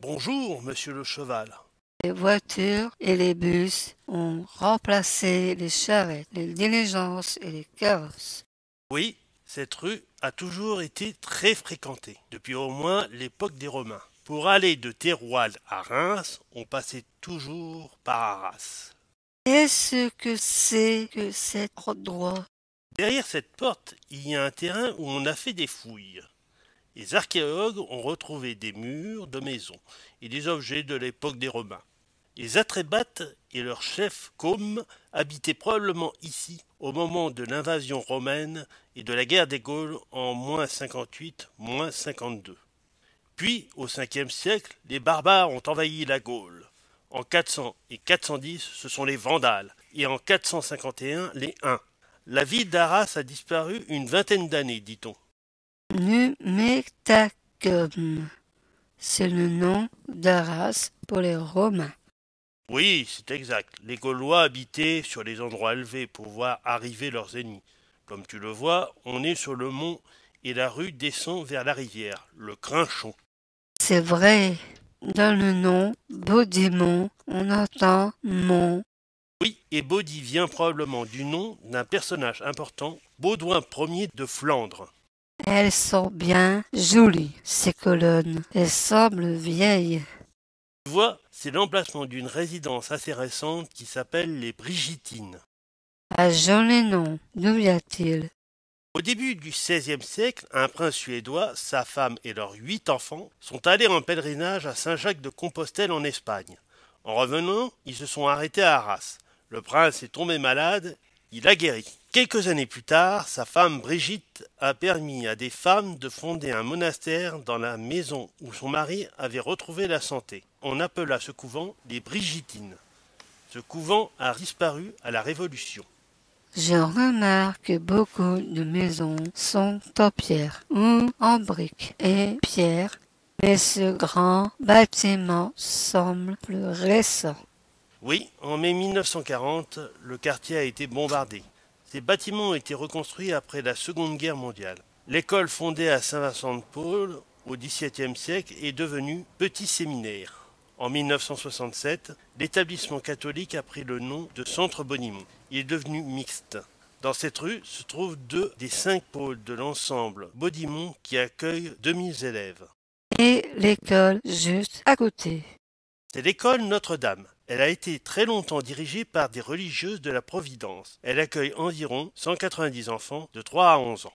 Bonjour, monsieur le cheval. Les voitures et les bus ont remplacé les charrettes, les diligences et les carrosses. Oui, cette rue a toujours été très fréquentée, depuis au moins l'époque des Romains. Pour aller de Théroual à Reims, on passait toujours par Arras. Qu'est-ce que c'est que cet endroit Derrière cette porte, il y a un terrain où on a fait des fouilles. Les archéologues ont retrouvé des murs de maisons et des objets de l'époque des Romains. Les Atrébates et leur chef Côme habitaient probablement ici au moment de l'invasion romaine et de la guerre des Gaules en moins 58, 52. Puis, au Ve siècle, les barbares ont envahi la Gaule. En 400 et 410, ce sont les Vandales, et en 451, les Huns. La ville d'Arras a disparu une vingtaine d'années, dit-on. « Numetacum », c'est le nom d'Arras pour les Romains. Oui, c'est exact. Les Gaulois habitaient sur les endroits élevés pour voir arriver leurs ennemis. Comme tu le vois, on est sur le mont et la rue descend vers la rivière, le Crinchon. C'est vrai. Dans le nom Baudimont », on entend mont. Oui, et Baudy vient probablement du nom d'un personnage important, Baudouin Ier de Flandre. Elles sont bien jolies, ces colonnes. Elles semblent vieilles. Tu vois, c'est l'emplacement d'une résidence assez récente qui s'appelle les Brigitines. Ah, joli nom. D'où vient-il au début du XVIe siècle, un prince suédois, sa femme et leurs huit enfants sont allés en pèlerinage à Saint-Jacques de Compostelle en Espagne. En revenant, ils se sont arrêtés à Arras. Le prince est tombé malade, il a guéri. Quelques années plus tard, sa femme Brigitte a permis à des femmes de fonder un monastère dans la maison où son mari avait retrouvé la santé. On appela ce couvent les Brigitines. Ce couvent a disparu à la Révolution. Je remarque que beaucoup de maisons sont en pierre ou en briques et pierre, mais ce grand bâtiment semble plus récent. Oui, en mai 1940, le quartier a été bombardé. Ces bâtiments ont été reconstruits après la Seconde Guerre mondiale. L'école fondée à Saint-Vincent-de-Paul au XVIIe siècle est devenue Petit Séminaire. En 1967, l'établissement catholique a pris le nom de Centre Bonimont. Il est devenu mixte. Dans cette rue se trouvent deux des cinq pôles de l'ensemble Bodimont qui accueille 2000 élèves. Et l'école juste à côté. C'est l'école Notre-Dame. Elle a été très longtemps dirigée par des religieuses de la Providence. Elle accueille environ 190 enfants de 3 à 11 ans.